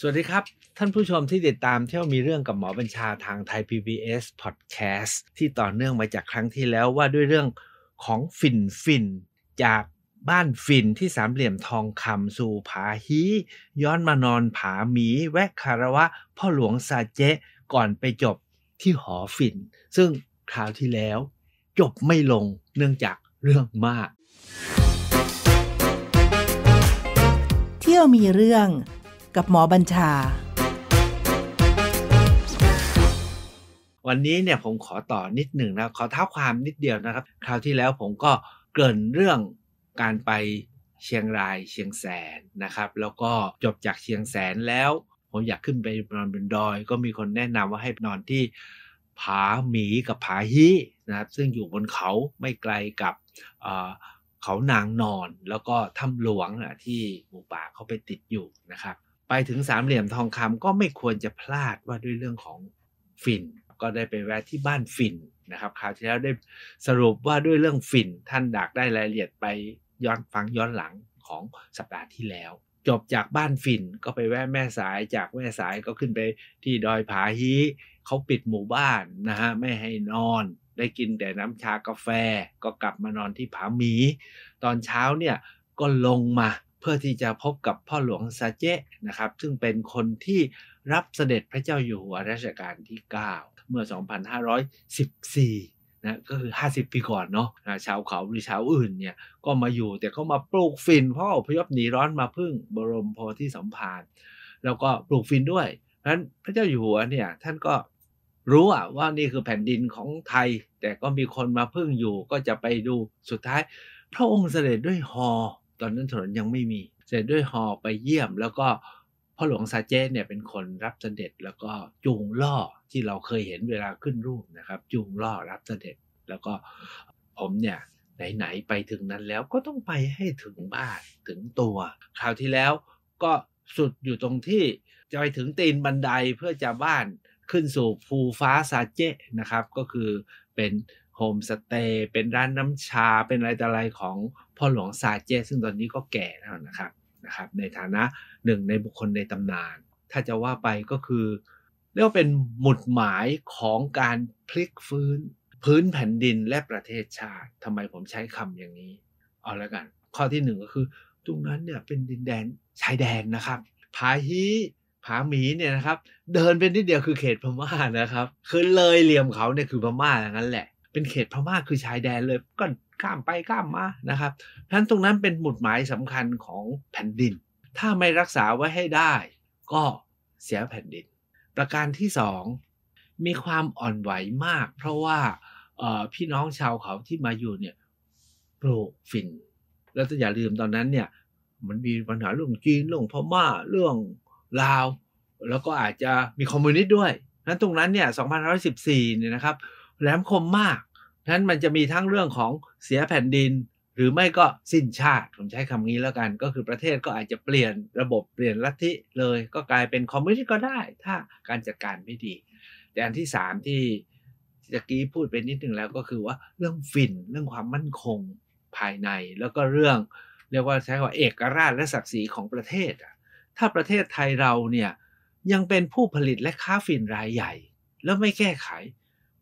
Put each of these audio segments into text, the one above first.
สวัสดีครับท่านผู้ชมที่ติดตามเที่ยวมีเรื่องกับหมอบัญชาทางไทย PBS Podcast ที่ต่อเนื่องมาจากครั้งที่แล้วว่าด้วยเรื่องของฝิ่นฝิ่นจากบ้านฝิ่นที่สามเหลี่ยมทองคำสู่ผาฮีย้อนมานอนผาหมีแวะคารวะ พ่อหลวงซาเจก่อนไปจบที่หอฝิ่นซึ่งคราวที่แล้ว จบไม่ลงเนื่องจากเรื่องมาก เที่ยวมีเรื่องกับหมอบัญชา วันนี้เนี่ยผมขอต่อนิดหนึ่งนะ ขอเท้าความนิดเดียวนะครับ คราวที่แล้วผมก็เกริ่นเรื่องการไปเชียงรายเชียงแสนนะครับ แล้วก็จบจากเชียงแสนแล้ว ผมอยากขึ้นไปนอนบนดอย ก็มีคนแนะนำว่าให้นอนที่ผาหมีกับผาฮีนะครับ ซึ่งอยู่บนเขาไม่ไกลกับเขานางนอนแล้วก็ถ้ำหลวงนะที่หมู่ป่าเขาไปติดอยู่นะครับไปถึงสามเหลี่ยมทองคำก็ไม่ควรจะพลาดว่าด้วยเรื่องของฟิน ก็ได้ไปแวะที่บ้านฟินนะครับ คราวที่แล้วได้สรุปว่าด้วยเรื่องฟินท่านดักได้รายละเอียดไปย้อนฟังย้อนหลังของสัปดาห์ที่แล้ว จบจากบ้านฟิน ก็ไปแวะแม่สายจากแม่สายก็ขึ้นไปที่ดอยผาฮีเขาปิดหมู่บ้านนะฮะไม่ให้นอน ได้กินแต่น้ำชากาแฟก็กลับมานอนที่ผาหมีตอนเช้าเนี่ยก็ลงมาเพื่อที่จะพบกับพ่อหลวงซาเจนะครับ ซึ่งเป็นคนที่รับเสด็จพระเจ้าอยู่หัวรัชกาลที่ 9 เมื่อ 2514 นะ ก็คือ 50 ปีก่อนเนาะ ชาวเขาหรือชาวอื่นเนี่ยก็มาอยู่ แต่ก็มาปลูกฟินนพ่ออพยพหนีร้อนมาพึ่งบรมโพธิสมภารแล้วก็ปลูกฟินด้วยเพราะฉะนั้นพระเจ้าอยู่หัวเนี่ยท่านก็รู้อะว่านี่คือแผ่นดินของไทย แต่ก็มีคนมาพึ่งอยู่ ก็จะไปดู สุดท้าย พระองค์เสด็จด้วยหอตอนนั้นถนนยังไม่มี เสร็จด้วยหอไปเยี่ยม แล้วก็พ่อหลวงซาเจนเนี่ยเป็นคนรับเสด็จแล้วก็จูงล่อที่เราเคยเห็นเวลาขึ้นรูปนะครับจูงล่อรับเสด็จ แล้วก็ผมเนี่ยไหนๆไปถึงนั้นแล้วก็ต้องไปให้ถึงบ้านถึงตัว คราวที่แล้วก็สุดอยู่ตรงที่จะไปถึงตีนบันไดเพื่อจะบ้านขึ้นสู่ภูฟ้าซาเจนะครับ ก็คือเป็นโฮมสเตย์เป็นร้านน้ำชา เป็นอะไรต่ออะไรของพ่อหลวงซาเจ ซึ่งตอนนี้ก็แก่แล้วนะครับนะครับ ในฐานะหนึ่งในบุคคลในตำนาน ถ้าจะว่าไปก็คือเรียกว่าเป็นหมุดหมายของการพลิกฟื้นพื้นแผ่นดินและประเทศชาติทำไมผมใช้คำอย่างนี้ เอาละกัน ข้อที่หนึ่งก็คือ ตรงนั้นเนี่ยเป็นดินแดนชายแดนนะครับผาฮีผาหมีเนี่ยนะครับ เดินเป็นนิดเดียวคือเขตพม่านะครับ คือเลยเหลี่ยมเขาเนี่ยคือพม่าอย่างนั้นแหละเป็นเขตพม่าคือชายแดนเลยก็ข้ามไปข้ามมานะครับเพราะฉะนั้นตรงนั้นเป็นหมุดหมายสำคัญของแผ่นดิน ถ้าไม่รักษาไว้ให้ได้ก็เสียแผ่นดิน ประการที่สองมีความอ่อนไหวมาก เพราะว่าพี่น้องชาวเขาที่มาอยู่เนี่ยปลูกฝิ่นแล้วจะอย่าลืมตอนนั้นเนี่ยมันมีปัญหาเรื่องจีนเรื่องพม่าเรื่องลาวแล้วก็อาจจะมีคอมมิวนิสต์ด้วย นั้นตรงนั้นเนี่ย2514เนี่ยนะครับแหลมคมมาก นั้นมันจะมีทั้งเรื่องของเสียแผ่นดิน หรือไม่ก็สิ้นชาติ ผมใช้คำนี้แล้วกัน ก็คือประเทศก็อาจจะเปลี่ยน ระบบเปลี่ยนลัทธิเลย ก็กลายเป็นคอมมิวนิสต์ก็ได้ ถ้าการจัดการไม่ดีแต่อันที่สามที่ตะกี้พูดไปนิดนึงแล้วก็คือว่าเรื่องฝิ่นเรื่องความมั่นคงภายในแล้วก็เรื่องเรียกว่าใช้คำว่าเอกราชและศักดิ์ศรีของประเทศถ้าประเทศไทยเราเนี่ยยังเป็นผู้ผลิตและค้าฝิ่นรายใหญ่ แล้วไม่แก้ไข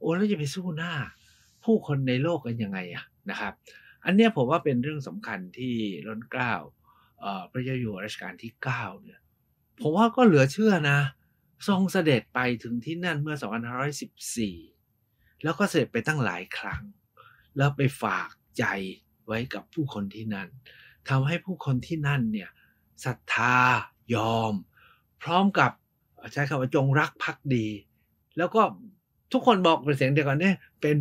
โอ้แล้วจะไปสู้หน้าผู้คนในโลกกันยังไงอะนะครับ อันนี้ผมว่าเป็นเรื่องสำคัญที่ร้นเกล้าพระเจ้าอยู่รัชกาลที่9เนี่ยผมว่าก็เหลือเชื่อนะ ทรงเสด็จไปถึงที่นั่นเมื่อ 2514แล้วก็เสด็จไปตั้งหลายครั้ง แล้วไปฝากใจไว้กับผู้คนที่นั่นทำให้ผู้คนที่นั่นเนี่ยศรัทธายอม พร้อมกับใช้คำว่าจงรักภักดี แล้วก็ทุกคนบอกเป็นเสียงเดียวกันเนี่ยเป็น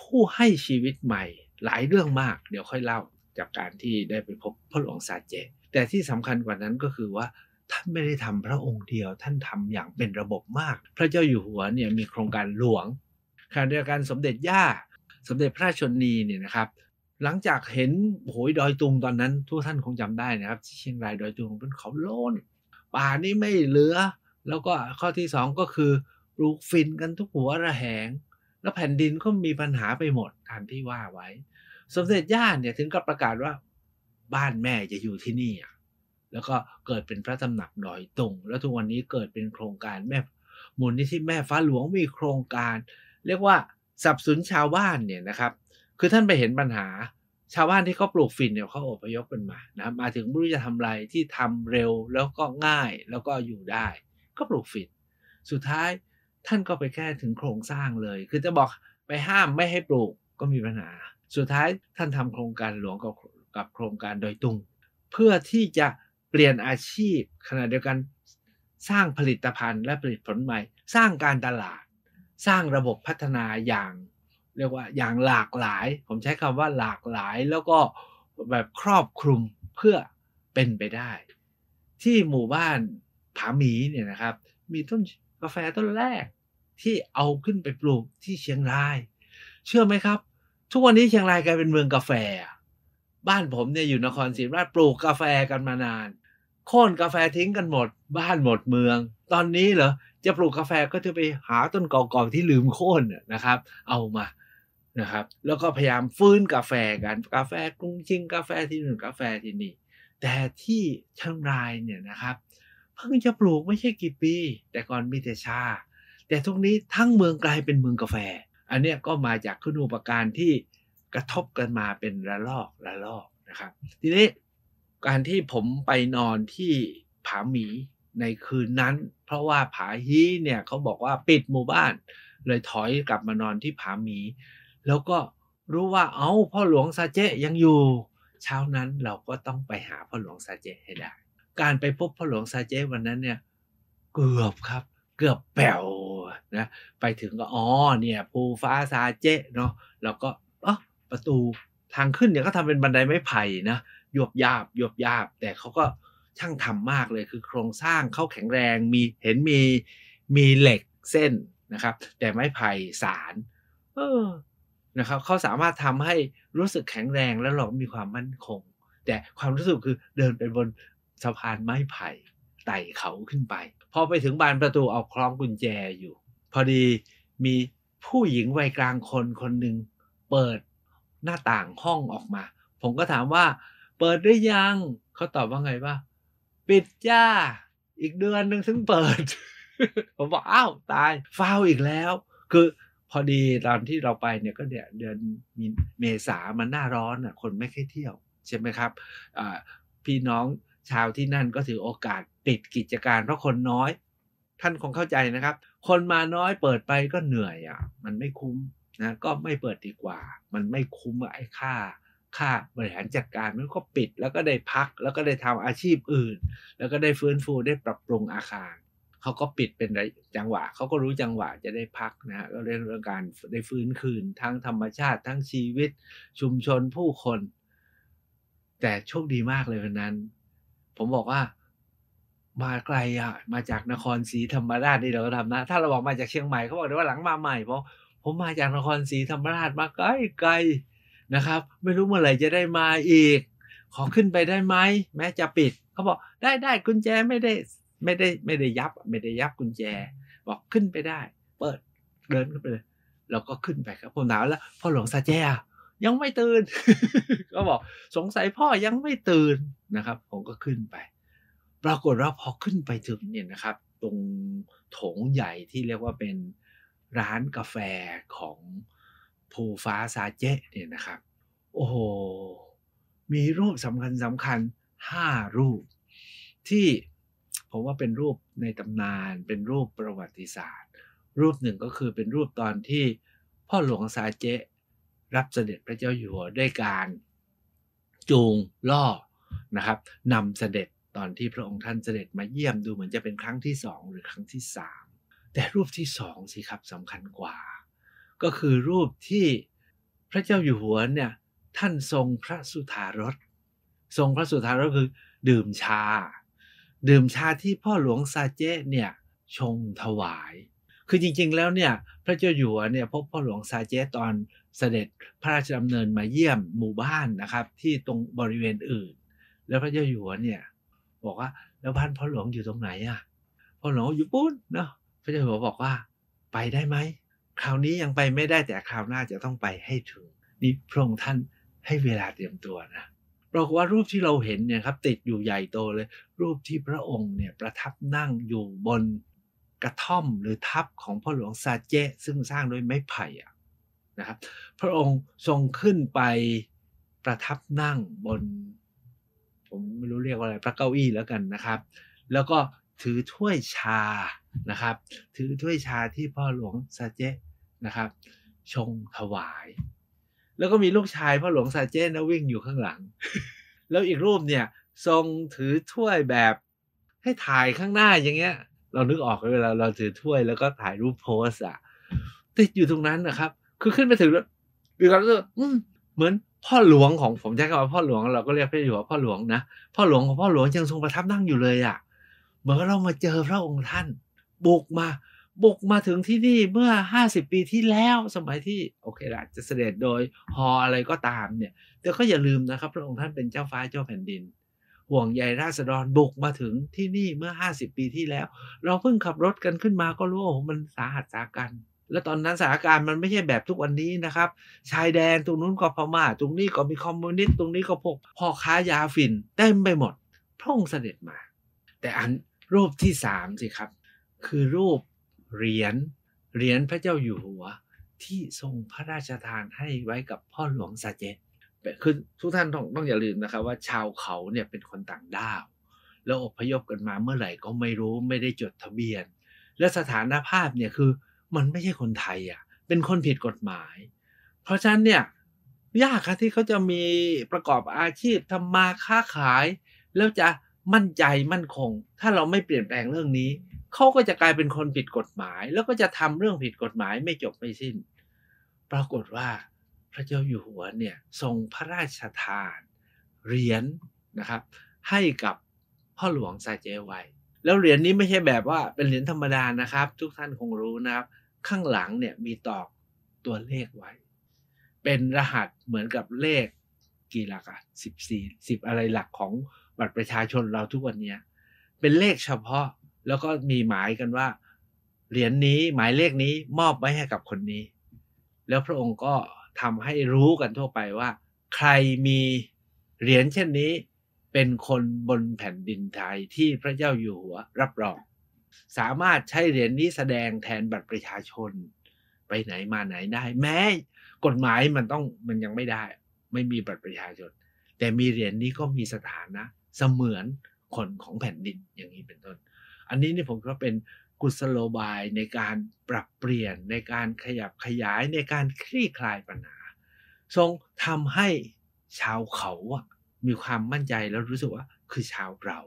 ผู้ให้ชีวิตใหม่หลายเรื่องมาก เดี๋ยวค่อยเล่าจากการที่ได้ไปพบพระหลวงซาเจ แต่ที่สำคัญกว่านั้นก็คือว่าท่านไม่ได้ทำพระองค์เดียวท่านทำอย่างเป็นระบบมาก พระเจ้าอยู่หัวเนี่ยมีโครงการหลวงขณะเดียวกันสมเด็จย่าสมเด็จพระชนีเนี่ยนะครับ หลังจากเห็นโหยดอยตุงตอนนั้น ทุกท่านคงจำได้นะครับ ที่เชียงรายดอยตุงเป็นเขาโลนป่านี้ไม่เหลือ แล้วก็ข้อที่2ก็คือปลูกฟินกันทุกหัวระแหง แล้วแผ่นดินก็มีปัญหาไปหมดตามที่ว่าไว้ สมเด็จย่าเนี่ยถึงกับประกาศว่า บ้านแม่จะอยู่ที่นี่อ่ะ แล้วก็เกิดเป็นพระตำหนักดอยตุงแล้วทุกวันนี้เกิดเป็นโครงการแม่มูลนิธิแม่ฟ้าหลวงมีโครงการ เรียกว่าสับสนชาวบ้านเนี่ยนะครับ คือท่านไปเห็นปัญหาชาวบ้านที่เขาปลูกฟินเนี่ยเขาอพยพกันมานะมาถึงไม่รู้จะทำอะไรที่ทำเร็วแล้วก็ง่ายแล้วก็อยู่ได้ก็ปลูกฟินสุดท้ายท่านก็ไปแก้ถึงโครงสร้างเลย คือจะบอกไปห้ามไม่ให้ปลูกก็มีปัญหา สุดท้ายท่านทำโครงการหลวงกับกับโครงการโดยตรงเพื่อที่จะเปลี่ยนอาชีพ ขณะเดียวกันสร้างผลิตภัณฑ์และผลิตผลใหม่ สร้างการตลาด สร้างระบบพัฒนาอย่างเรียกว่าอย่างหลากหลาย ผมใช้คำว่าหลากหลายแล้วก็แบบครอบคลุมเพื่อเป็นไปได้ ที่หมู่บ้านผาหมีเนี่ยนะครับ มีต้นกาแฟต้นแรกที่เอาขึ้นไปปลูกที่เชียงราย เชื่อไหมครับ ทุกวันนี้ เชียงรายกลายเป็นเมืองกาแฟบ้านผมเนี่ยอยู่นครศรีธรรมราชปลูกกาแฟกันมานานโค่นกาแฟทิ้งกันหมด บ้านหมดเมือง ตอนนี้เหรอจะปลูกกาแฟก็จะไปหาต้นกอกๆที่ลืมโค่นนะครับ เอามานะครับ แล้วก็พยายามฟื้นกาแฟกัน กาแฟกรุงชิงกาแฟที่นู่นกาแฟที่นี่แต่ที่เชียงรายเนี่ยนะครับเพิ่งจะปลูกไม่ใช่กี่ปี แต่ก่อนมีแต่ชา แต่ทุกนี้ทั้งเมืองกลายเป็นเมืองกาแฟ อันนี้ก็มาจากคุณูปการที่กระทบกันมาเป็นระลอกระลอกนะครับทีนี้การที่ผมไปนอนที่ผาหมี ในคืนนั้น เพราะว่าผาฮีเนี่ยเขาบอกว่าปิดหมู่บ้าน เลยถอยกลับมานอนที่ผาหมี แล้วก็รู้ว่าเอา้าพ่อหลวงซาเจยังอยู่เช้านั้นเราก็ต้องไปหาพ่อหลวงซาเจให้ได้การไปพบพระหลวงซาเจวันนั้นเนี่ย เกือบครับ เกือบแป๋วนะไปถึงก็อ๋อเนี่ย ภูฟ้าซาเจเนาะแล้วก็อ๋อประตูทางขึ้นเนี่ยก็ทำเป็นบันไดไม้ไผ่นะหยบยาบหยบยาบ แต่เขาก็ช่างทำมากเลยคือโครงสร้างเขาแข็งแรงมีเห็นมีมีเหล็กเส้นนะครับ แต่ไม้ไผ่สารเออนะครับเขาสามารถทำให้รู้สึกแข็งแรงและเรามีความมั่นคง แต่ความรู้สึกคือเดินไปบนสะพานไม้ไผ่ไต่เขาขึ้นไป พอไปถึงบานประตูเอาคล้องกุญแจอยู่ พอดีมีผู้หญิงวัยกลางคนคนหนึ่งเปิดหน้าต่างห้องออกมา ผมก็ถามว่า เปิดได้ยัง เขาตอบว่าไงว่า ปิดจ้า อีกเดือนหนึ่งถึงเปิด ผมบอกอ้าวตายฟาวอีกแล้ว คือพอดีตอนที่เราไปเนี่ยก็เดี๋ยเดือนเมษามันหน้าร้อนอ่ะ คนไม่ค่อยเที่ยวใช่ไหมครับพี่น้องชาวที่นั่นก็ถือโอกาสปิดกิจการเพราะคนน้อยท่านคงเข้าใจนะครับ คนมาน้อยเปิดไปก็เหนื่อยอะ่ะมันไม่คุ้มนะก็ไม่เปิดดีกว่า มันไม่คุ้มไอ้ค่าค่าบริหารจัดการมันก็ปิดแล้วก็ได้พักแล้วก็ได้ทำอาชีพอื่น แล้วก็ได้ฟื้นฟูได้ปรับปรุงอาคารเขาก็ปิดเป็นจังหวะเขาก็รู้จังหวะจะได้พักนะ ก็เรื่องการได้ฟื้นคืนทั้งธรรมชาติทั้งชีวิต ชุมชนผู้คน แต่โชคดีมากเลยวันนั้นผมบอกว่ามาไกลอ่ะ มาจากนครศรีธรรมราชนี่เราก็ทำนะถ้าเราบอกมาจากเชียงใหม่เขาบอกเลยว่าหลังมาใหม่เพราะผมมาจากนครศรีธรรมราชมาไกลไกลนะครับ ไม่รู้เมื่อไหร่จะได้มาอีก ขอขึ้นไปได้ไหมแม้จะปิดเขาบอกได้ได้กุญแจไม่ได้ไม่ได้ไม่ได้ยับ ไม่ได้ยับกุญแจ บอกขึ้นไปได้ เปิดเดินขึ้นไปเลยเราก็ขึ้นไปครับผมหนาวแล้วพ่อหลวงซาแจ้ยังไม่ตื่น ก็บอกสงสัยพ่อยังไม่ตื่นนะครับ ผมก็ขึ้นไป ปรากฏว่าพอขึ้นไปถึงเนี่ยนะครับ ตรงโถงใหญ่ที่เรียกว่าเป็นร้านกาแฟของภูฟ้าซาเจเนี่ยนะครับ โอ้โห มีรูปสำคัญสำคัญห้ารูป ที่ผมว่าเป็นรูปในตำนานเป็นรูปประวัติศาสตร์ รูปหนึ่งก็คือเป็นรูปตอนที่พ่อหลวงซาเจรับเสด็จพระเจ้าอยู่หัวด้วยการ จูงล่อนะครับนำเสด็จตอนที่พระองค์ท่านเสด็จมาเยี่ยมดูเหมือนจะเป็นครั้งที่สองหรือครั้งที่สามแต่รูปที่สองสิครับสำคัญกว่า ก็คือรูปที่พระเจ้าอยู่หัวเนี่ยท่านทรงพระสุธารสทรงพระสุธารสคือดื่มชา ดื่มชาที่พ่อหลวงซาเจเนี่ยชงถวาย คือจริงๆแล้วเนี่ยพระเจ้าอยู่หัวเนี่ยพบพ่อหลวงซาเจตอนเสด็จพระราชดำเนินมาเยี่ยมหมู่บ้านนะครับ ที่ตรงบริเวณอื่น แล้วพระเจ้าอยู่หัวเนี่ยบอกว่าแล้วบ้านพ่อหลวงอยู่ตรงไหนอ่ะพ่อหลวงอยู่ปุ้นเนาะพระเจ้าอยู่หัวบอกว่าไปได้ไหมคราวนี้ยังไปไม่ได้แต่คราวหน้าจะต้องไปให้ถึงนี่พระองค์ท่านให้เวลาเตรียมตัวนะปรากฏว่ารูปที่เราเห็นเนี่ยครับติดอยู่ใหญ่โตเลย รูปที่พระองค์เนี่ยประทับนั่งอยู่บนกระท่อมหรือทับของพ่อหลวงซาเจซึ่งสร้างด้วยไม้ไผ่อ่ะนะครับพระองค์ทรงขึ้นไปประทับนั่งบน ผมไม่รู้เรียกว่าอะไรพระเก้าอี้แล้วกันนะครับ แล้วก็ถือถ้วยชานะครับ ถือถ้วยชาที่พ่อหลวงซาเจนะครับ ชงถวาย แล้วก็มีลูกชาย พ่อหลวงซาเจนะวิ่งอยู่ข้างหลัง แล้วอีกรูปเนี่ยทรงถือถ้วยแบบให้ถ่ายข้างหน้าอย่างเงี้ย เรานึกออกเวลาเราถือถ้วยแล้วก็ถ่ายรูปโพสอะติดอยู่ตรงนั้นนะครับคือขึ้นไปถึงแล้วมีความรู้สึกเหมือนพ่อหลวงของผมใช้คำว่าพ่อหลวงเราก็เรียกพระอยู่ว่าพ่อหลวงนะพ่อหลวงของพ่อหลวงยังทรงประทับนั่งอยู่เลยอะ่ะเหมือนเรามาเจอพระองค์ท่าน บุกมาบุกมาถึงที่นี่เมื่อห้าสิบปีที่แล้วสมัยที่โอเคละจะเสด็จโดย ฮออะไรก็ตามเนี่ย แต่ก็อย่าลืมนะครับ พระองค์ท่านเป็นเจ้าฟ้าเจ้าแผ่นดินห่วงใยราษฎรบุกมาถึงที่นี่เมื่อห้าสิบปีที่แล้ว เราเพิ่งขับรถกันขึ้นมาก็รู้ว่ามันสาหัสสากันแล้วตอนนั้นสถานการณ์มันไม่ใช่แบบทุกวันนี้นะครับ ชายแดนตรงนู้นก็พม่า ตรงนี้ก็มีคอมมิวนิสต์ ตรงนี้ก็พวกพ่อค้ายาฝิ่นเต็มไปหมด พระองค์เสด็จมา แต่อันรูปที่สามสิครับ คือรูปเหรียญเหรียญพระเจ้าอยู่หัว ที่ทรงพระราชทานให้ไว้กับพ่อหลวงซาเจตคือทุกท่านต้องต้องอย่าลืมนะครับ ว่าชาวเขาเนี่ยเป็นคนต่างด้าว แล้วอพยพกันมาเมื่อไหร่ก็ไม่รู้ไม่ได้จดทะเบียน และสถานภาพเนี่ยคือมันไม่ใช่คนไทยอ่ะ เป็นคนผิดกฎหมาย เพราะฉะนั้นเนี่ยยากครับที่เขาจะมีประกอบอาชีพทำมาค้าขาย แล้วจะมั่นใจมั่นคง ถ้าเราไม่เปลี่ยนแปลงเรื่องนี้ เขาก็จะกลายเป็นคนผิดกฎหมาย แล้วก็จะทำเรื่องผิดกฎหมายไม่จบไม่สิ้น ปรากฏว่าพระเจ้าอยู่หัวเนี่ยทรงพระราชทานเหรียญนะครับ ให้กับพ่อหลวงซาเจไวแล้วเหรียญนี้ไม่ใช่แบบว่าเป็นเหรียญธรรมดานะครับ ทุกท่านคงรู้นะครับ ข้างหลังเนี่ยมีตอกตัวเลขไว้ เป็นรหัสเหมือนกับเลขกี่หลักอะสิบสี่สิบอะไรหลักของบัตรประชาชนเราทุกวันนี้เป็นเลขเฉพาะแล้วก็มีหมายกันว่า เหรียญนนี้หมายเลขนี้มอบไว้ให้กับคนนี้ แล้วพระองค์ก็ทำให้รู้กันทั่วไปว่า ใครมีเหรียญเช่นนี้เป็นคนบนแผ่นดินไทยที่พระเจ้าอยู่หัว รับรอง สามารถใช้เหรียญนี้แสดงแทนบัตรประชาชนไปไหนมาไหนได้ แม้กฎหมายมันต้องมันยังไม่ได้ ไม่มีบัตรประชาชน แต่มีเหรียญนี้ก็มีสถานะ เสมือนคนของแผ่นดินอย่างนี้เป็นต้น อันนี้นี่ผมก็เป็นกุศโลบายในการปรับเปลี่ยนในการขยับขยายในการคลี่คลายปัญหาทรงทำให้ชาวเขาอะมีความมั่นใจแล้วรู้สึกว่าคือชาวเรา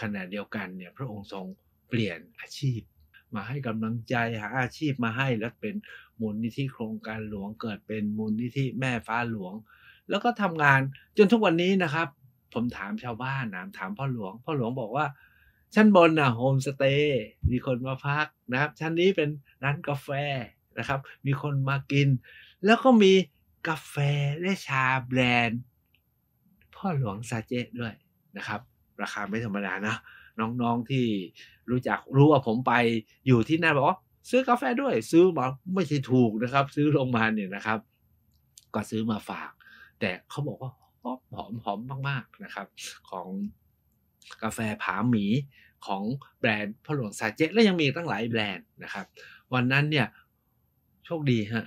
ขณะเดียวกันเนี่ยพระองค์ทรงเปลี่ยนอาชีพ มาให้กำลังใจหาอาชีพมาให้แล้วเป็นมูลนิธิโครงการหลวง เกิดเป็นมูลนิธิแม่ฟ้าหลวง แล้วก็ทำงานจนทุกวันนี้นะครับ ผมถามชาวบ้านนะถามพ่อหลวงพ่อหลวงบอกว่า ชั้นบนนะโฮมสเตย์มีคนมาพักนะครับ ชั้นนี้เป็นร้านกาแฟนะครับ มีคนมากิน แล้วก็มีกาแฟและชาแบรนด์พ่อหลวงซาเจด้วยนะครับ ราคาไม่ธรรมดานะ น้องๆที่รู้จักรู้ว่าผมไปอยู่ที่นั่นบอกว่าซื้อกาแฟด้วย ซื้อมาไม่ใช่ถูกนะครับ ซื้อลงมาเนี่ยนะครับก็ซื้อมาฝาก แต่เขาบอกว่าหอมหอมหอมมากๆนะครับ ของกาแฟผาหมีของแบรนด์พ่อหลวงซาเจและยังมีตั้งหลายแบรนด์นะครับ วันนั้นเนี่ยโชคดีฮะ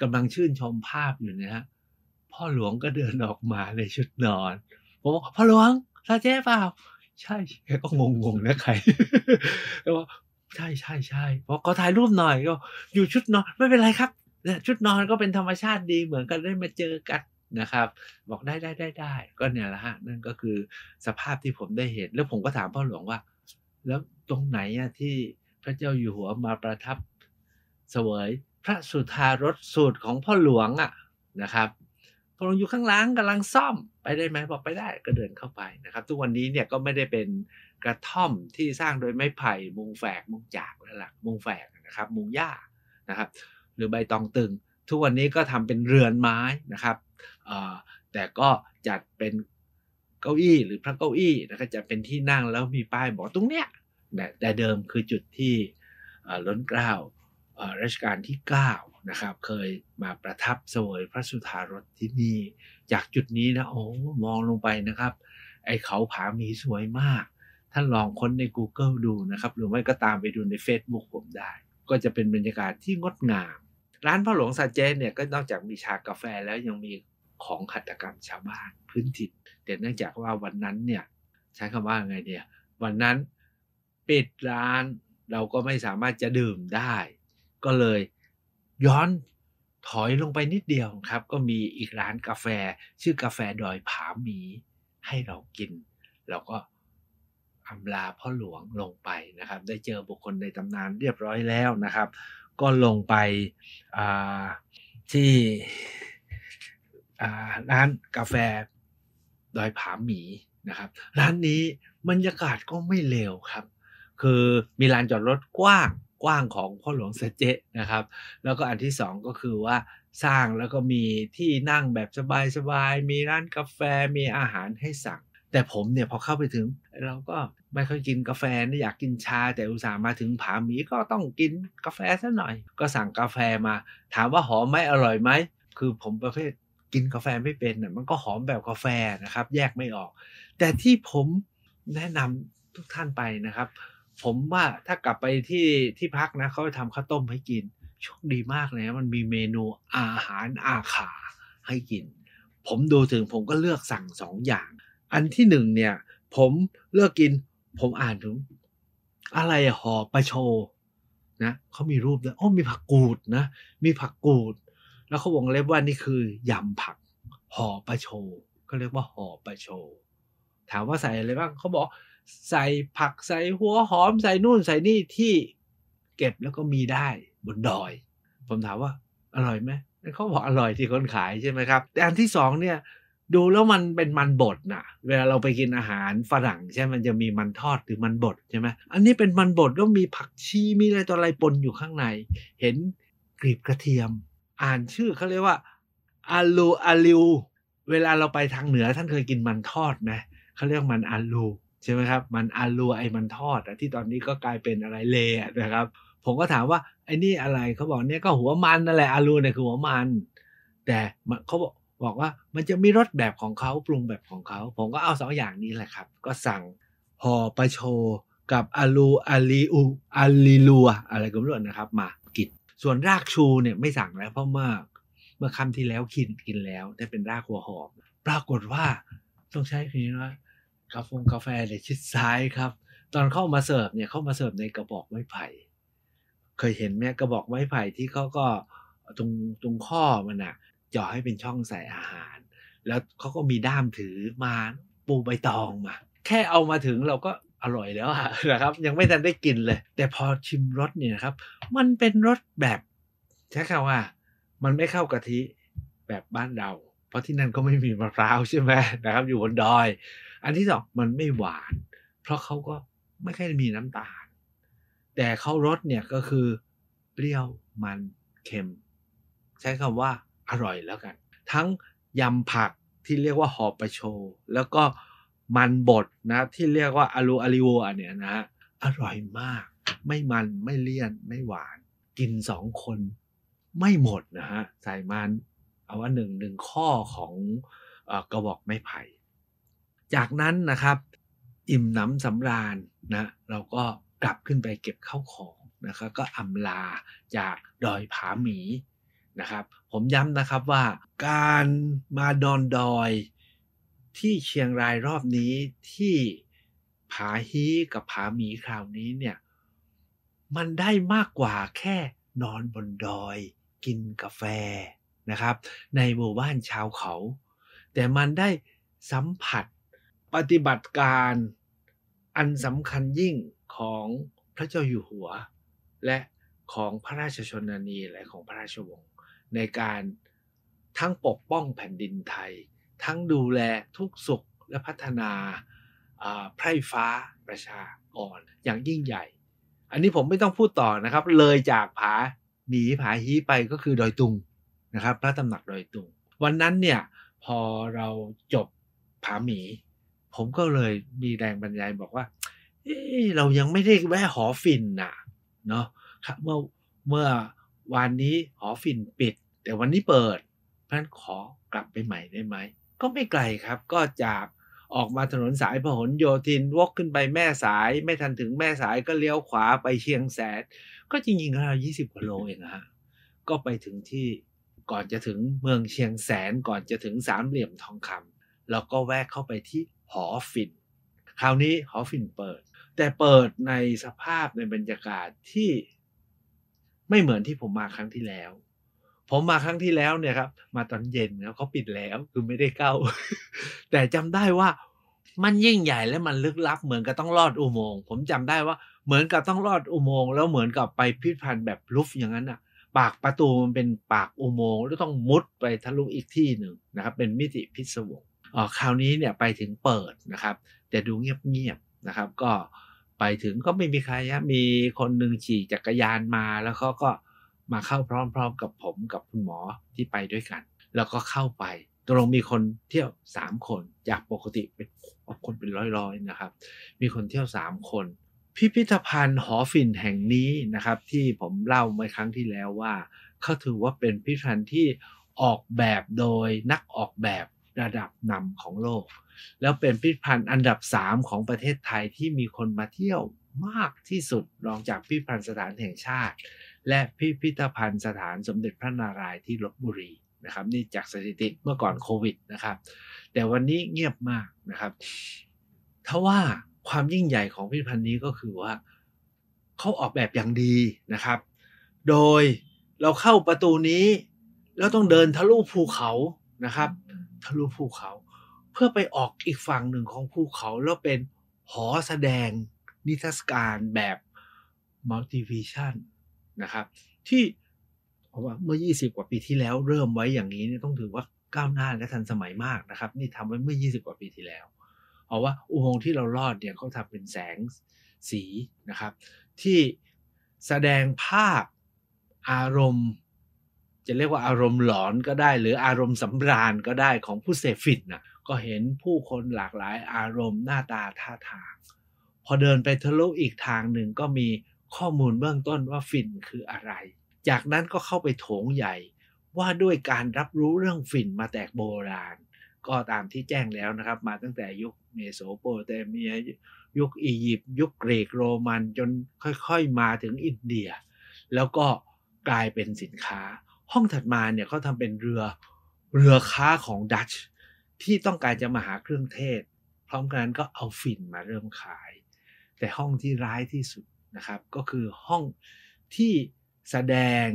กำลังชื่นชมภาพอยู่นะฮะพ่อหลวงก็เดินออกมาในชุดนอนผมบอกพ่อหลวงซาเจ๊เปล่า ใช่แกก็งงๆนะใครแล้วว่า ใช่ใช่ใช่บอกขอถ่ายรูปหน่อยก็อยู่ชุดนอน ไม่เป็นไรครับชุดนอนก็เป็นธรรมชาติดีเหมือนกันได้มาเจอกันนะครับ บอกได้ได้ได้ได้ก็เนี่ยแหละฮะนั่นก็คือสภาพที่ผมได้เห็น แล้วผมก็ถามพ่อหลวงว่า แล้วตรงไหนอะที่พระเจ้าอยู่หัวมาประทับเสวยพระสุธารสสูตรของพ่อหลวงอะนะครับพอลงอยู่ข้างล่างกำลังซ่อมไปได้ไหมบอกไปได้ก็เดินเข้าไปนะครับ ทุกวันนี้เนี่ยก็ไม่ได้เป็นกระท่อมที่สร้างโดยไม้ไผ่มุงแฝกมุงจากแล้วล่ะมุงแฝกนะครับมุงหญ้านะครับหรือใบตองตึง ทุกวันนี้ก็ทำเป็นเรือนไม้นะครับแต่ก็จัดเป็นเก้าอี้ หรือพระเก้าอี้นะครับจะเป็นที่นั่งแล้วมีป้ายบอกตรงเนี้ยแต่เดิมคือจุดที่ล้นเกล้ารัชกาลที่ 9นะครับเคยมาประทับสวยพระสุธารถที่นี่ จากจุดนี้นะโอ้มองลงไปนะครับ ไอเขาผามีสวยมากท่านลองค้นใน Google ดูนะครับหรือไม่ก็ตามไปดูใน Facebook ผมได้ ก็จะเป็นบรรยากาศที่งดงาม ร้านพระหลวงซาเจเนี่ยก็นอกจากมีชากาแฟแล้วยังมีของขัตกรรมชาวบ้านพื้นถิ่นแต่เนื่องจากว่าวันนั้นเนี่ยใช้คำว่าไงเนี่ยวันนั้นปิดร้านเราก็ไม่สามารถจะดื่มได้ ก็เลยย้อนถอยลงไปนิดเดียวครับ ก็มีอีกร้านกาแฟชื่อกาแฟดอยผาหมี ให้เรากินเราก็อำลาพ่อหลวงลงไปนะครับ ได้เจอบุคคลในตำนานเรียบร้อยแล้วนะครับ ก็ลงไปที่ร้านกาแฟดอยผาหมีนะครับ ร้านนี้บรรยากาศก็ไม่เลวครับ คือมีลานจอดรถกว้างว้างของพ่อหลวงเสเจนะครับ แล้วก็อันที่สองก็คือว่าสร้างแล้วก็มีที่นั่งแบบสบายๆมีร้านกาแฟมีอาหารให้สั่ง แต่ผมเนี่ยพอเข้าไปถึง เราก็ไม่ค่อยกินกาแฟนะอยากกินชาแต่อุตส่าห์มาถึงผาหมีก็ต้องกินกาแฟซะหน่อย ก็สั่งกาแฟมา ถามว่าหอมไหมอร่อยไหมคือผมประเภทกินกาแฟไม่เป็นน่ยมันก็หอมแบบกาแฟนะครับ แยกไม่ออก แต่ที่ผมแนะนำทุกท่านไปนะครับผมว่าถ้ากลับไปที่ที่พักนะเขาทำข้าวต้มให้กินโชคดีมากเลยนะมันมีเมนูอาหารอาขาให้กิน ผมดูถึงผมก็เลือกสั่งสองอย่าง อันที่หนึ่งเนี่ย ผมเลือกกิน ผมอ่านถึงอะไรห่อปลาโชนะเขามีรูปด้วยโอ้มีผักกูดนะมีผักกูด แล้วเขาวงเล็บว่านี่คือยำผักห่อปลาโชก็เรียกว่าห่อปลาโช ถามว่าใส่อะไรบ้างเขาบอกใส่ผักใส่หัวหอมใส่นู่นใส่นี่ที่เก็บแล้วก็มีได้บนดอย ผมถามว่า อร่อยไหมเขาบอกอร่อยที่คนขายใช่ไหมครับแต่อันที่สองเนี่ยดูแล้วมันเป็นมันบดนะเวลาเราไปกินอาหารฝรั่ง ใช่มันจะมีมันทอดหรือมันบดใช่ไหมอันนี้เป็นมันบดก็มีผักชีมีอะไรตัวอะไรปนอยู่ข้างใน เห็นกรีบกระเทียม อ่านชื่อเขาเรียกว่าอาลูอาลิวเวลาเราไปทางเหนือท่านเคยกินมันทอดไหมเขาเรียกมันอาลูใช่ไหมครับ มันอาลัวไอ้มันทอดที่ตอนนี้ก็กลายเป็นอะไรเละนะครับ ผมก็ถามว่าไอ้นี่อะไรเขาบอกเนี่ยก็หัวมันนั่นแหละอาลัวเนี่ยคือหัวมัน แต่เขาบอกบอกว่ามันจะมีรสแบบของเขาปรุงแบบของเขาผมก็เอาสองอย่างนี้แหละครับ ก็สั่งห่อปลาโช กับอาลูอาลีอูอาลีลัวอะไรก็ไม่รู้นะครับ มากินส่วนรากชูเนี่ยไม่สั่งแล้วเพราะว่าเมื่อค่ำที่แล้วกินกินแล้วได้เป็นรากหัวหอมปรากฏว่าต้องใช้คือว่ากาแฟกาแฟเนี่ยชิดซ้ายครับ ตอนเข้ามาเสิร์ฟเนี่ยเข้ามาเสิร์ฟในกระบอกไม้ไผ่ เคยเห็นไหมกระบอกไม้ไผ่ที่เขาก็ตรงตรงข้อมันอะจ่อให้เป็นช่องใส่อาหาร แล้วเขาก็มีด้ามถือมาปูใบตองมา แค่เอามาถึงเราก็อร่อยแล้วนะครับยังไม่ทันได้กินเลย แต่พอชิมรสเนี่ยครับ มันเป็นรสแบบใช้คำว่า มันไม่เข้ากะทิแบบบ้านเราเพราะที่นั่นก็ไม่มีมะพร้าวใช่ไหมนะครับ อยู่บนดอยอันที่สองมันไม่หวาน เพราะเขาก็ไม่ค่อยมีน้ำตาล แต่เขารสเนี่ยก็คือเปรี้ยวมันเค็ม ใช้คำว่าอร่อยแล้วกัน ทั้งยำผักที่เรียกว่าหอบประโช แล้วก็มันบดนะที่เรียกว่าอะลูอะลิโวเนี้ยนะอร่อยมาก ไม่มันไม่เลี่ยน ไม่หวาน กินสองคน ไม่หมดนะฮะใส่มันเอาว่าหนึ่งหนึ่งข้อของอกระบอกไม้ไผ่จากนั้นนะครับอิ่มหนำสำราญนะเราก็กลับขึ้นไปเก็บข้าวของนะครับ ก็อำลาจากดอยผาหมีนะครับ ผมย้ำนะครับว่า การมาดอนดอยที่เชียงรายรอบนี้ที่ผาฮีกับผาหมีคราวนี้เนี่ยมันได้มากกว่าแค่นอนบนดอยกินกาแฟนะครับ ในหมู่บ้านชาวเขา แต่มันได้สัมผัสปฏิบัติการอันสำคัญยิ่งของพระเจ้าอยู่หัวและของพระราชชนนีและของพระราชวงศ์ในการทั้งปกป้องแผ่นดินไทยทั้งดูแลทุกสุขและพัฒนาไพร่ฟ้าประชากรอย่างยิ่งใหญ่ อันนี้ผมไม่ต้องพูดต่อนะครับ เลยจากผาหนีผาฮีไปก็คือดอยตุงนะครับพระตำหนักดอยตุง วันนั้นเนี่ยพอเราจบผาหมีผมก็เลยมีแรงบรรยายบอกว่าเเรายังไม่ได้แวะหอฟินนะเนาะเมื่อเมื่อวานนี้หอฟินปิด แต่วันนี้เปิด เพราะนั้นขอกลับไปใหม่ได้ไหม ก็ไม่ไกลครับ ก็จากออกมาถนนสายพหลโยธิน วกขึ้นไปแม่สาย ไม่ทันถึงแม่สายก็เลี้ยวขวาไปเชียงแสน ก็จริงๆราวยี่สิบกิโลเองฮะ ก็ไปถึงที่ก่อนจะถึงเมืองเชียงแสนก่อนจะถึงสามเหลี่ยมทองคำล้วก็แวะเข้าไปที่หอฟินคราวนี้หอฟินเปิด แต่เปิดในสภาพในบรรยากาศที่ไม่เหมือนที่ผมมาครั้งที่แล้ว ผมมาครั้งที่แล้วเนี่ยครับ มาตอนเย็นแล้วเขาปิดแล้วคือไม่ได้เข้า แต่จำได้ว่ามันยิ่งใหญ่และมันลึกลับ เหมือนกับต้องลอดอุโมงค์ผมจำได้ว่าเหมือนกับต้องลอดอุโมงค์แล้วเหมือนกับไปพิพันธ์แบบลุฟอย่างนั้นอ่ะ ปากประตูมันเป็นปากอุโมงค์แล้วต้องมุดไปทะลุอีกที่หนึ่งนะครับ เป็นมิติพิศวงออคราวนี้เนี่ยไปถึงเปิดนะครับ แต่ดูเงียบๆนะครับ ก็ไปถึงก็ไม่มีใครนะมีคนหนึ่งขี่จักรยานมา แล้วเขาก็มาเข้าพร้อมๆ กับผมกับคุณหมอที่ไปด้วยกัน แล้วก็เข้าไป ตรงมีคนเที่ยวสามคน จากปกติเป็นคนเป็นร้อยๆนะครับ มีคนเที่ยวสามคน พิพิธภัณฑ์หอฝิ่นแห่งนี้นะครับ ที่ผมเล่าเมื่อครั้งที่แล้วว่า เขาถือว่าเป็นพิพิธภัณฑ์ที่ออกแบบโดยนักออกแบบระดับนำของโลก แล้วเป็นพิพิธภัณฑ์อันดับ 3 ของประเทศไทยที่มีคนมาเที่ยวมากที่สุดรองจากพิพิธภัณฑ์สถานแห่งชาติ และพิพิธภัณฑ์สถานสมเด็จพระนารายณ์ที่ลบบุรีนะครับ นี่จากสถิติเมื่อก่อนโควิดนะครับ แต่วันนี้เงียบมากนะครับทว่าความยิ่งใหญ่ของพิพิธภัณฑ์นี้ก็คือว่าเขาออกแบบอย่างดีนะครับ โดยเราเข้าประตูนี้แล้วต้องเดินทะลุภูเขานะครับทะลุภูเขาเพื่อไปออกอีกฝั่งหนึ่งของภูเขา แล้วเป็นหอแสดงนิทรรศการแบบมัลติวิชั่นนะครับที่ว่าเมื่อ 20 กว่าปีที่แล้วเริ่มไว้อย่างนี้เนี่ยต้องถือว่าก้าวหน้าและทันสมัยมากนะครับ นี่ทำไว้เมื่อ 20 กว่าปีที่แล้วเอาว่าอุโมงค์ที่เราลอดเนี่ยเขาทำเป็นแสงสีนะครับที่แสดงภาพอารมณ์จะเรียกว่าอารมณ์หลอนก็ได้ หรืออารมณ์สำราญก็ได้ของผู้เสพฟิตนะก็เห็นผู้คนหลากหลายอารมณ์หน้าตาท่าทาง พอเดินไปทะลุอีกทางหนึ่งก็มีข้อมูลเบื้องต้นว่าฟินคืออะไร จากนั้นก็เข้าไปโถงใหญ่ ว่าด้วยการรับรู้เรื่องฟินมาแต่โบราณ ก็ตามที่แจ้งแล้วนะครับ มาตั้งแต่ยุคเมโสโปเตเมีย ยุคอียิปต์ยุคกรีกโรมันจนค่อยๆมาถึงอินเดีย แล้วก็กลายเป็นสินค้าห้องถัดมาเนี่ยเขาทำเป็นเรือเรือค้าของดัชที่ต้องการจะมาหาเครื่องเทศพร้อมกันก็เอาฟินมาเริ่มขาย แต่ห้องที่ร้ายที่สุดนะครับก็คือห้องที่แสดง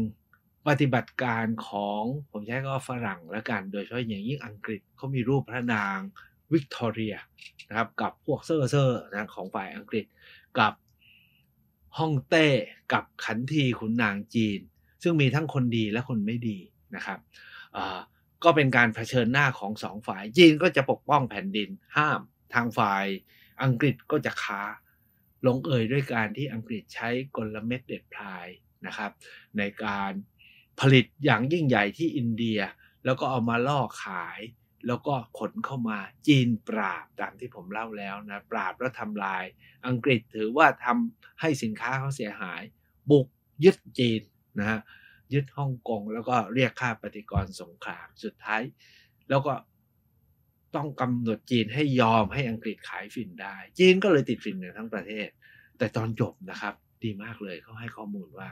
ปฏิบัติการของผมใช้ก็ฝรั่งแล้วกันโดยเฉพาะอย่างยิ่งอังกฤษเขามีรูปพระนางวิกตอเรียนะครับกับพวกเซอร์เซอร์นะของฝ่ายอังกฤษกับฮ่องเต้กับขันทีขุนนางจีนซึ่งมีทั้งคนดีและคนไม่ดีนะครับก็เป็นการเผชิญหน้าของสองฝ่าย จีนก็จะปกป้องแผ่นดินห้ามทางฝ่าย อังกฤษก็จะค้า ลงเอยด้วยการที่อังกฤษใช้กลเม็ดเด็ดพลายนะครับ ในการผลิตอย่างยิ่งใหญ่ที่อินเดีย แล้วก็เอามาล่อขาย แล้วก็ขนเข้ามาจีนปราบตามที่ผมเล่าแล้วนะ ปราบแล้วทำลาย อังกฤษถือว่าทำให้สินค้าเขาเสียหาย บุกยึดจีนนะฮะยึดฮ่องกงแล้วก็เรียกค่าปฏิกรสงครามสุดท้าย แล้วก็ต้องกำหนดจีนให้ยอมให้อังกฤษขายฝิ่นได้ จีนก็เลยติดฝิ่นทั้งประเทศ แต่ตอนจบนะครับดีมากเลยเขาให้ข้อมูลว่า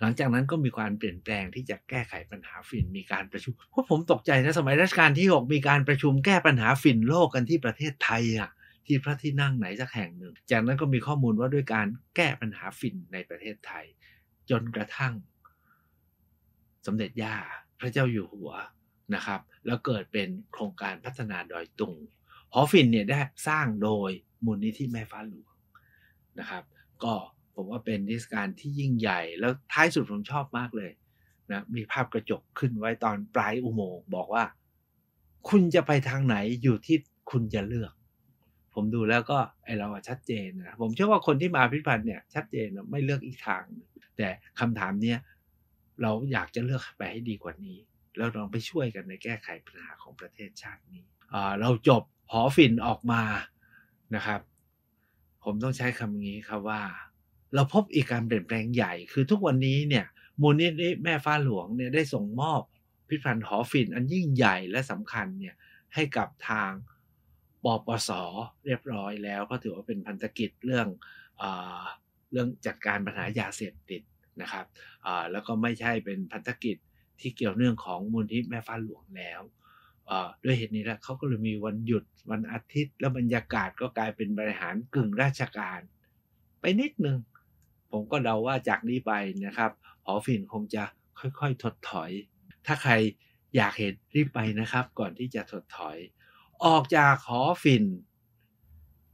หลังจากนั้นก็มีการเปลี่ยนแปลงที่จะแก้ไขปัญหาฝิ่นมีการประชุมเพราะผมตกใจนะสมัยรัชกาลที่ 6 มีการประชุมแก้ปัญหาฝิ่นโลกกันที่ประเทศไทยอ่ะที่พระที่นั่งไหนสักแห่งหนึ่งจากนั้นก็มีข้อมูลว่าด้วยการแก้ปัญหาฝิ่นในประเทศไทยจนกระทั่งสมเด็จย่า พระเจ้าอยู่หัวนะครับ แล้วเกิดเป็นโครงการพัฒนาดอยตุงหอฟินเนี่ยได้สร้างโดยมูลนิธิแม่ฟ้าหลวงนะครับ ก็ผมว่าเป็นเทศการที่ยิ่งใหญ่ แล้วท้ายสุดผมชอบมากเลยนะมีภาพกระจกขึ้นไว้ตอนปลายอุโมงค์บอกว่าคุณจะไปทางไหนอยู่ที่คุณจะเลือกผมดูแล้วก็ไอเราชัดเจนนะผมเชื่อว่าคนที่มาพิพันธ์เนี่ยชัดเจนไม่เลือกอีกทาง แต่คำถามเนี้ยเราอยากจะเลือกไปให้ดีกว่านี้ แล้วลองไปช่วยกันในแก้ไขปัญหาของประเทศชาตินี้ เราจบหอฝิ่นออกมานะครับ ผมต้องใช้คำนี้ครับว่า เราพบอีกการเปลี่ยนแปลงใหญ่ คือทุกวันนี้เนี่ยมูลนิธิแม่ฟ้าหลวงเนี่ยได้ส่งมอบพิพิธภัณฑ์หอฝิ่นอันยิ่งใหญ่และสำคัญเนี่ยให้กับทางปปสเรียบร้อยแล้วก็ถือว่าเป็นพันธกิจเรื่องอเรื่องจัดการปัญหายาเสพติดนะครับแล้วก็ไม่ใช่เป็นพันธกิจที่เกี่ยวเนื่องของมูลที่แม่ฟ้าหลวงแล้วด้วยเหตุนี้แหละเขาก็เลยมีวันหยุดวันอาทิตย์ แล้วบรรยากาศก็กลายเป็นบริหารกึ่งราชการ ไปนิดนึงผมก็เดาว่าจากนี้ไปนะครับหอฝิ่นคงจะค่อยๆถดถอย ถ้าใครอยากเห็นรีบไปนะครับ ก่อนที่จะถดถอยออกจากหอฝิ่น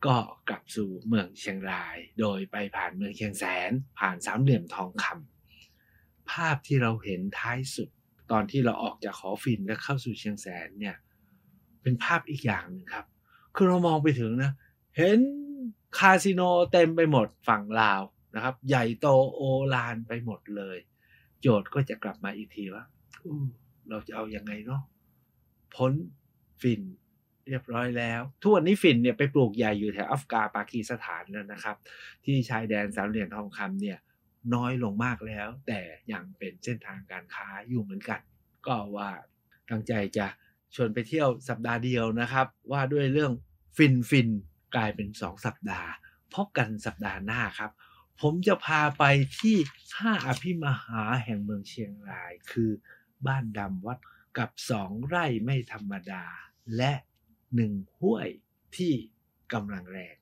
ก็กลับสู่เมืองเชียงราย โดยไปผ่านเมืองเชียงแสน ผ่านสามเหลี่ยมทองคำภาพที่เราเห็นท้ายสุด ตอนที่เราออกจากหอฝิ่นและเข้าสู่เชียงแสนเนี่ยเป็นภาพอีกอย่างหนึ่งครับ คือเรามองไปถึงนะ เห็นคาสิโนเต็มไปหมดฝั่งลาวนะครับ ใหญ่โตโอลานไปหมดเลย โจทย์ก็จะกลับมาอีกทีว่า เราจะเอาอยัางไงเนาะพ้นฟินเรียบร้อยแล้วทุกวันนี้ฝิ่นเนี่ยไปปลูกใหญ่อยู่แถวอัฟกาปากีสถานแล้วนะครับ ที่ชายแดนสามเหลี่ยมทองคำเนี่ย น้อยลงมากแล้ว แต่ยังเป็นเส้นทางการค้าอยู่เหมือนกัน ก็ว่าตั้งใจจะชวนไปเที่ยวสัปดาห์เดียวนะครับ ว่าด้วยเรื่องฟินฟินกลายเป็น 2 สัปดาห์พบกันสัปดาห์หน้าครับ ผมจะพาไปที่ห้าอภิมหาแห่งเมืองเชียงรายคือบ้านดำวัดกับสองไร่ไม่ธรรมดาและหนึ่งห้วยที่กำลังแรง